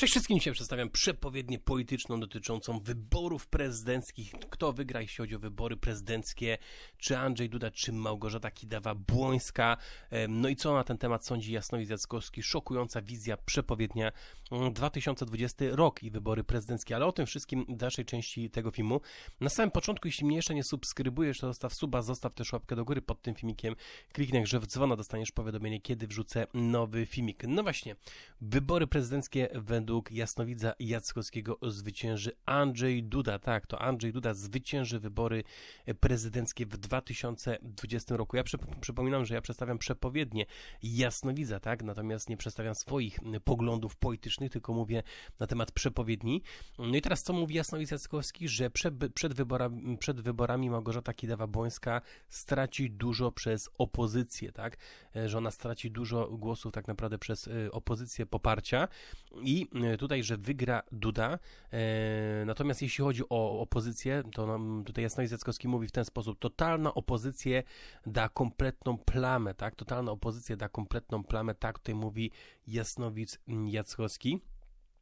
Cześć wszystkim, się przedstawiam przepowiednię polityczną dotyczącą wyborów prezydenckich. Kto wygra, jeśli chodzi o wybory prezydenckie? Czy Andrzej Duda, czy Małgorzata Kidawa-Błońska? No i co na ten temat sądzi Jasnowidz Jackowski? Szokująca wizja, przepowiednia 2020 mm, rok i wybory prezydenckie, ale o tym wszystkim w dalszej części tego filmu. Na samym początku, jeśli mnie jeszcze nie subskrybujesz, to zostaw suba, zostaw też łapkę do góry pod tym filmikiem, kliknij że w dzwona, dostaniesz powiadomienie, kiedy wrzucę nowy filmik. No właśnie, wybory prezydenckie według według jasnowidza Jackowskiego zwycięży Andrzej Duda. Tak, to Andrzej Duda zwycięży wybory prezydenckie w 2020 roku. Ja przypominam, że ja przedstawiam przepowiednie jasnowidza, tak? Natomiast nie przedstawiam swoich poglądów politycznych, tylko mówię na temat przepowiedni. No i teraz co mówi jasnowidz Jackowski, że przed, przed, wyborami, przed wyborami Małgorzata Kidawa-Bońska straci dużo przez opozycję, tak? Że ona straci dużo głosów tak naprawdę przez y, opozycję poparcia i E, tutaj, że wygra Duda. E, natomiast jeśli chodzi o opozycję, to nam tutaj Jasnoj Zeckowski mówi w ten sposób: totalna opozycja da kompletną plamę, tak? Totalna opozycja da kompletną plamę, tak tutaj mówi Jasnowic Jackowski.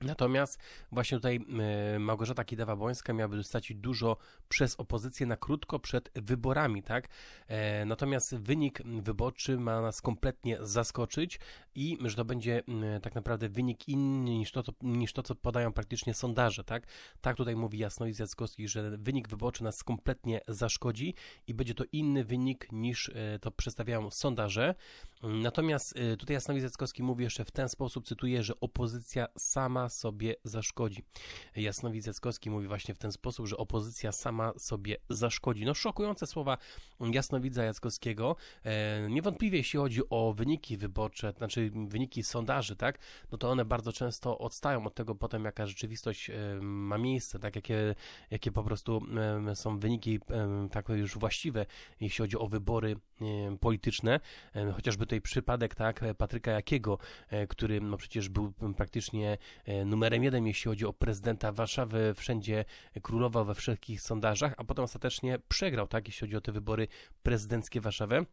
Natomiast właśnie tutaj e, Małgorzata kidawa Bońska miałaby dostać dużo przez opozycję na krótko przed wyborami, tak? E, natomiast wynik wyborczy ma nas kompletnie zaskoczyć i że to będzie tak naprawdę wynik inny niż to, niż to co podają praktycznie sondaże, tak? Tak tutaj mówi jasno i Jackowski, że wynik wyborczy nas kompletnie zaszkodzi i będzie to inny wynik niż e, to przedstawiają sondaże. Natomiast y, tutaj Jasnowi Zackowski mówi jeszcze w ten sposób, cytuję, że opozycja sama sobie zaszkodzi. Jasnowi Zackowski mówi właśnie w ten sposób, że opozycja sama sobie zaszkodzi. No szokujące słowa Jasnowidza Jackowskiego. E, niewątpliwie jeśli chodzi o wyniki wyborcze, znaczy wyniki sondaży, tak, no to one bardzo często odstają od tego potem, jaka rzeczywistość e, ma miejsce, tak, jakie, jakie po prostu e, są wyniki tak już właściwe, jeśli chodzi o wybory polityczne, chociażby tutaj przypadek tak Patryka Jakiego, e, który no przecież był praktycznie e, numerem jeden, jeśli chodzi o prezydenta Warszawy, wszędzie królował we wszelkich sondażach, a potem ostatecznie przegrał, tak, jeśli chodzi o te wybory prezydenckie Warszawy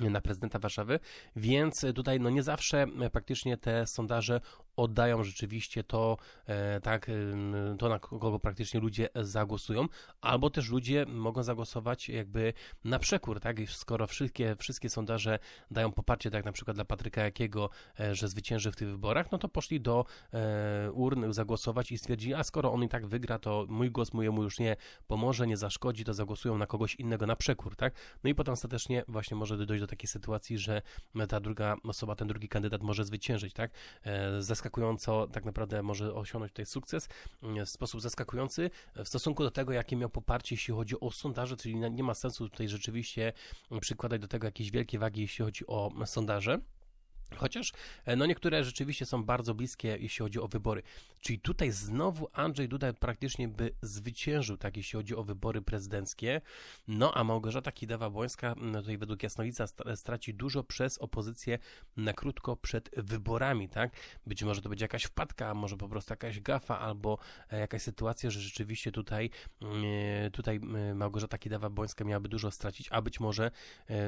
na prezydenta Warszawy, więc tutaj no nie zawsze e, praktycznie te sondaże oddają rzeczywiście to, e, tak, mm, to na kogo praktycznie ludzie zagłosują, albo też ludzie mogą zagłosować jakby na przekór, tak, skoro wszystkie, wszystkie sondaże dają poparcie, tak na przykład dla Patryka Jakiego, e, że zwycięży w tych wyborach, no to poszli do e, urn zagłosować i stwierdzili, a skoro on i tak wygra, to mój głos mu już nie pomoże, nie zaszkodzi, to zagłosują na kogoś innego na przekór, tak, no i potem ostatecznie właśnie może dojść do takiej sytuacji, że ta druga osoba, ten drugi kandydat może zwyciężyć, tak, Zask zaskakująco tak naprawdę może osiągnąć tutaj sukces mm, w sposób zaskakujący w stosunku do tego, jakie miał poparcie, jeśli chodzi o sondaże, czyli nie ma sensu tutaj rzeczywiście mm, przykładać do tego jakiejś wielkiej wagi, jeśli chodzi o sondaże. Chociaż e, no niektóre rzeczywiście są bardzo bliskie, jeśli chodzi o wybory. Czyli tutaj znowu Andrzej Duda praktycznie by zwyciężył, tak, jeśli chodzi o wybory prezydenckie. No a Małgorzata Kidawa-Błońska no, tutaj według Jasnowica straci dużo przez opozycję na krótko przed wyborami, tak. Być może to będzie jakaś wpadka, może po prostu jakaś gafa albo e, jakaś sytuacja, że rzeczywiście tutaj, e, tutaj Małgorzata Kidawa-Błońska miałaby dużo stracić, a być może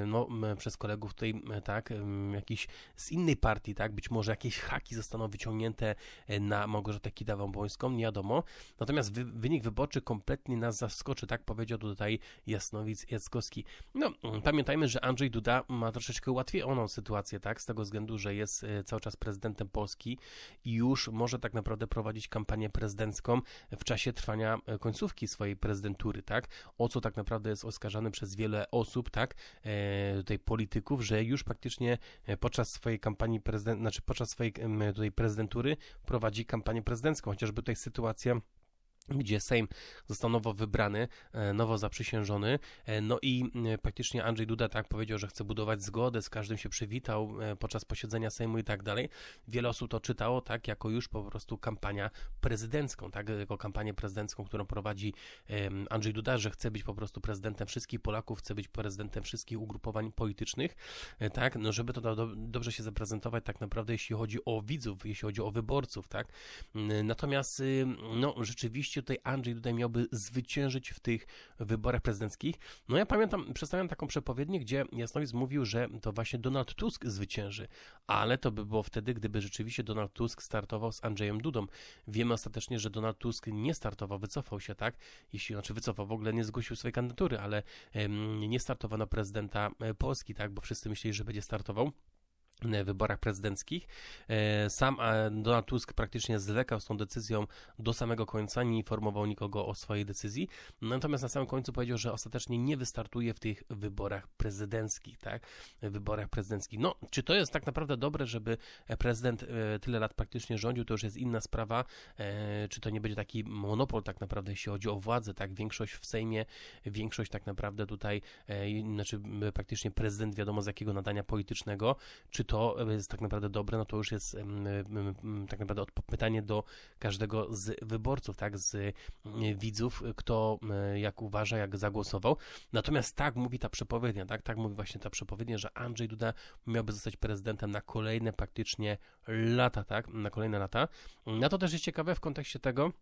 no, przez kolegów tutaj, tak, jakiś z innej partii, tak? Być może jakieś haki zostaną wyciągnięte e, na Małgorzatę Kidawa-Błońską, nie wiadomo. Natomiast wy, wynik wyborczy kompletnie nas zaskoczy, tak powiedział tutaj Jasnowic Jackowski. No, mm, pamiętajmy, że Andrzej Duda ma troszeczkę ułatwioną sytuację, tak? Z tego względu, że jest e, cały czas prezydentem Polski i już może tak naprawdę prowadzić kampanię prezydencką w czasie trwania e, końcówki swojej prezydentury, tak? O co tak naprawdę jest oskarżany przez wiele osób, tak? E, tutaj polityków, że już praktycznie podczas swojej swojej kampanii prezydent, znaczy podczas swojej tutaj prezydentury prowadzi kampanię prezydencką, chociażby tutaj sytuacja gdzie Sejm został nowo wybrany, e, nowo zaprzysiężony. E, no i e, praktycznie Andrzej Duda tak powiedział, że chce budować zgodę, z każdym się przywitał podczas posiedzenia Sejmu i tak dalej. Wiele osób to czytało tak jako już po prostu kampania prezydencką, tak jako kampanię prezydencką, którą prowadzi Andrzej Duda, że chce być po prostu prezydentem wszystkich Polaków, chce być prezydentem wszystkich ugrupowań politycznych, tak, no żeby to dobrze się zaprezentować tak naprawdę jeśli chodzi o widzów, jeśli chodzi o wyborców, tak. Natomiast y, no rzeczywiście rzeczywiście tutaj Andrzej tutaj miałby zwyciężyć w tych wyborach prezydenckich. No ja pamiętam, przedstawiam taką przepowiednię, gdzie Jasnowic mówił, że to właśnie Donald Tusk zwycięży, ale to by było wtedy, gdyby rzeczywiście Donald Tusk startował z Andrzejem Dudą. Wiemy ostatecznie, że Donald Tusk nie startował, wycofał się, tak? Jeśli, znaczy wycofał, w ogóle nie zgłosił swojej kandydatury, ale nie startował na prezydenta e, Polski, tak? Bo wszyscy myśleli, że będzie startował wyborach prezydenckich. E, sam e, Donald Tusk praktycznie zlekał z tą decyzją do samego końca, nie informował nikogo o swojej decyzji, natomiast na samym końcu powiedział, że ostatecznie nie wystartuje w tych wyborach prezydenckich, tak? Wyborach prezydenckich. No, czy to jest tak naprawdę dobre, żeby prezydent e, tyle lat praktycznie rządził, to już jest inna sprawa, czy to nie będzie taki monopol tak naprawdę, jeśli chodzi o władzę, tak? Większość w Sejmie, większość tak naprawdę tutaj, znaczy praktycznie prezydent wiadomo z jakiego nadania politycznego, czy to jest tak naprawdę dobre, no to już jest tak naprawdę pytanie do każdego z wyborców, tak, z e, widzów, kto e, jak uważa, jak zagłosował. Natomiast tak mówi ta przepowiednia, tak, tak mówi właśnie ta przepowiednia, że Andrzej Duda miałby zostać prezydentem na kolejne praktycznie lata, tak, na kolejne lata. Na no to też jest ciekawe w kontekście tego,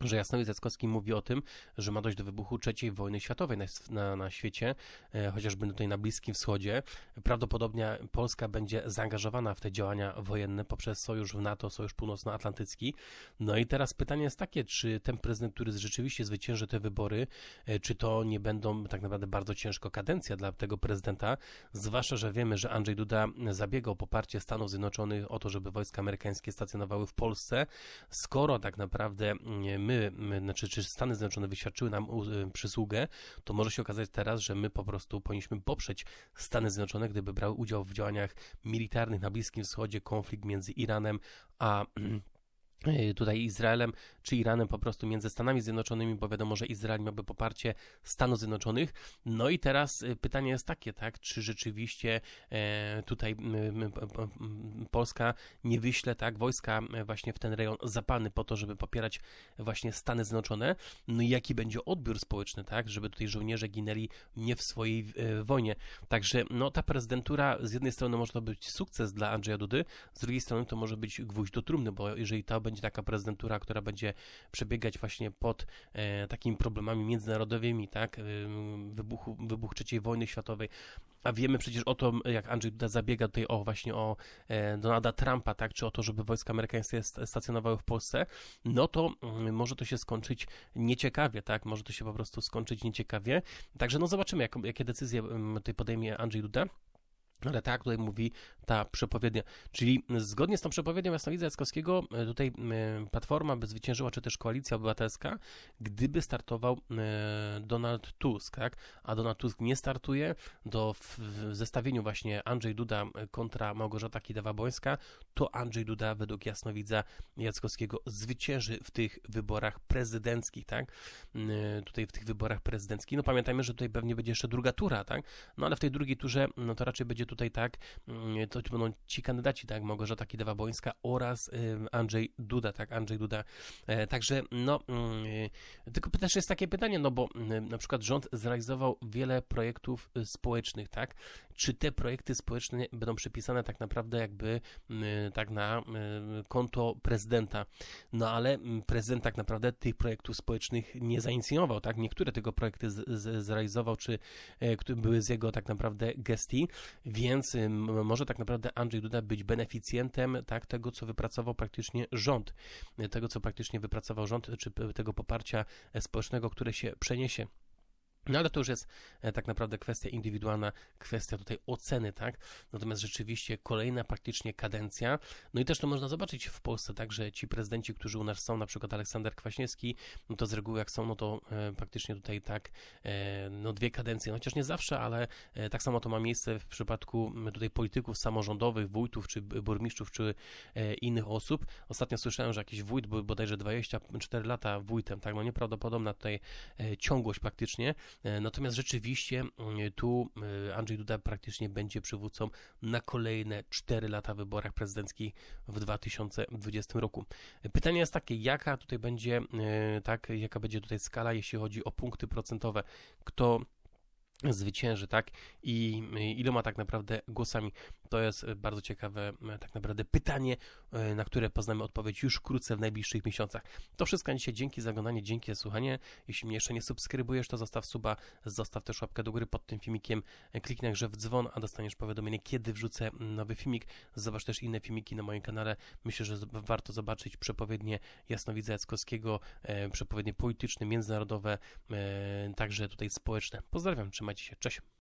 że Jasnowic Jackowski mówi o tym, że ma dojść do wybuchu III wojny światowej na, na, na świecie, e, chociażby tutaj na Bliskim Wschodzie. Prawdopodobnie Polska będzie zaangażowana w te działania wojenne poprzez sojusz w NATO, sojusz północnoatlantycki. No i teraz pytanie jest takie, czy ten prezydent, który rzeczywiście zwycięży te wybory, e, czy to nie będą tak naprawdę bardzo ciężko kadencja dla tego prezydenta, zwłaszcza, że wiemy, że Andrzej Duda zabiegał o poparcie Stanów Zjednoczonych o to, żeby wojska amerykańskie stacjonowały w Polsce, skoro tak naprawdę e, my, my znaczy czy Stany Zjednoczone wyświadczyły nam y, przysługę, to może się okazać teraz, że my po prostu powinniśmy poprzeć Stany Zjednoczone, gdyby brały udział w działaniach militarnych na Bliskim Wschodzie, konflikt między Iranem a Y, tutaj Izraelem czy Iranem po prostu między Stanami Zjednoczonymi, bo wiadomo, że Izrael miałby poparcie Stanów Zjednoczonych. No i teraz y, pytanie jest takie, tak, czy rzeczywiście e, tutaj Polska nie wyśle tak wojska właśnie w ten rejon zapalny po to, żeby popierać właśnie Stany Zjednoczone. No i jaki będzie odbiór społeczny, tak, żeby tutaj żołnierze ginęli nie w swojej e, wojnie. Także no ta prezydentura z jednej strony może to być sukces dla Andrzeja Dudy, z drugiej strony to może być gwóźdź do trumny, bo jeżeli ta będzie będzie taka prezydentura, która będzie przebiegać właśnie pod e, takimi problemami międzynarodowymi, tak, e, wybuchu, wybuch III wojny światowej, a wiemy przecież o to, jak Andrzej Duda zabiega tutaj o właśnie o e, Donalda Trumpa, tak, czy o to, żeby wojska amerykańskie stacjonowały w Polsce, no to mm, może to się skończyć nieciekawie, tak, może to się po prostu skończyć nieciekawie. Także no zobaczymy, jak, jakie decyzje mm, tutaj podejmie Andrzej Duda. Ale tak tutaj mówi ta przepowiednia. Czyli zgodnie z tą przepowiednią Jasnowidza Jackowskiego e, tutaj Platforma by zwyciężyła, czy też Koalicja Obywatelska, gdyby startował e, Donald Tusk, tak? A Donald Tusk nie startuje, do w, zestawieniu właśnie Andrzej Duda kontra Małgorzata Kidawa-Bońska, to Andrzej Duda według Jasnowidza Jackowskiego zwycięży w tych wyborach prezydenckich, tak? Tutaj w tych wyborach prezydenckich. No pamiętajmy, że tutaj pewnie będzie jeszcze druga tura, tak? No ale w tej drugiej turze, no to raczej będzie tu tutaj tak, mm, to będą ci kandydaci, tak, Małgorzata Kidawa-Bońska oraz Andrzej Duda, tak, Andrzej Duda. E, także, no, mm, tylko też jest takie pytanie, no bo mm, na przykład rząd zrealizował wiele projektów y, społecznych, tak, czy te projekty społeczne będą przypisane tak naprawdę jakby tak na konto prezydenta, no ale prezydent tak naprawdę tych projektów społecznych nie zainicjował, tak, niektóre tego projekty z, z, zrealizował, czy e, które były z jego tak naprawdę gestii, więc może tak naprawdę Andrzej Duda być beneficjentem tak, tego, co wypracował praktycznie rząd, y, tego, co praktycznie wypracował rząd, czy tego poparcia e, społecznego, które się przeniesie no ale to już jest e, tak naprawdę kwestia indywidualna, kwestia tutaj oceny, tak? Natomiast rzeczywiście kolejna praktycznie kadencja. No i też to można zobaczyć w Polsce, tak, że ci prezydenci, którzy u nas są, na przykład Aleksander Kwaśniewski, no to z reguły jak są, no to e, praktycznie tutaj tak, e, no dwie kadencje, no chociaż nie zawsze, ale tak samo to ma miejsce w przypadku tutaj polityków samorządowych, wójtów, czy burmistrzów, czy innych osób. Ostatnio słyszałem, że jakiś wójt był bodajże 24 lata wójtem, tak? No nieprawdopodobna tutaj ciągłość praktycznie. E, natomiast rzeczywiście mm, tu e, Andrzej Duda praktycznie będzie przywódcą na kolejne 4 lata w wyborach prezydenckich w 2020 roku. E, pytanie jest takie, jaka tutaj będzie, tak, jaka będzie tutaj skala, jeśli chodzi o punkty procentowe. Kto zwycięży, tak? I y, ma tak naprawdę głosami. To jest y, bardzo ciekawe y, tak naprawdę pytanie, na które poznamy odpowiedź już wkrótce w najbliższych miesiącach. To wszystko na dzisiaj. Dzięki za oglądanie, dzięki za słuchanie. Jeśli mnie jeszcze nie subskrybujesz, to zostaw suba, zostaw też łapkę do góry pod tym filmikiem, kliknij także w dzwon, a dostaniesz powiadomienie, kiedy wrzucę nowy filmik. Zobacz też inne filmiki na moim kanale. Myślę, że warto zobaczyć przepowiednie Jasnowidza Jackowskiego, przepowiednie polityczne, międzynarodowe, także tutaj społeczne. Pozdrawiam, trzymaj dzisiaj. cześć.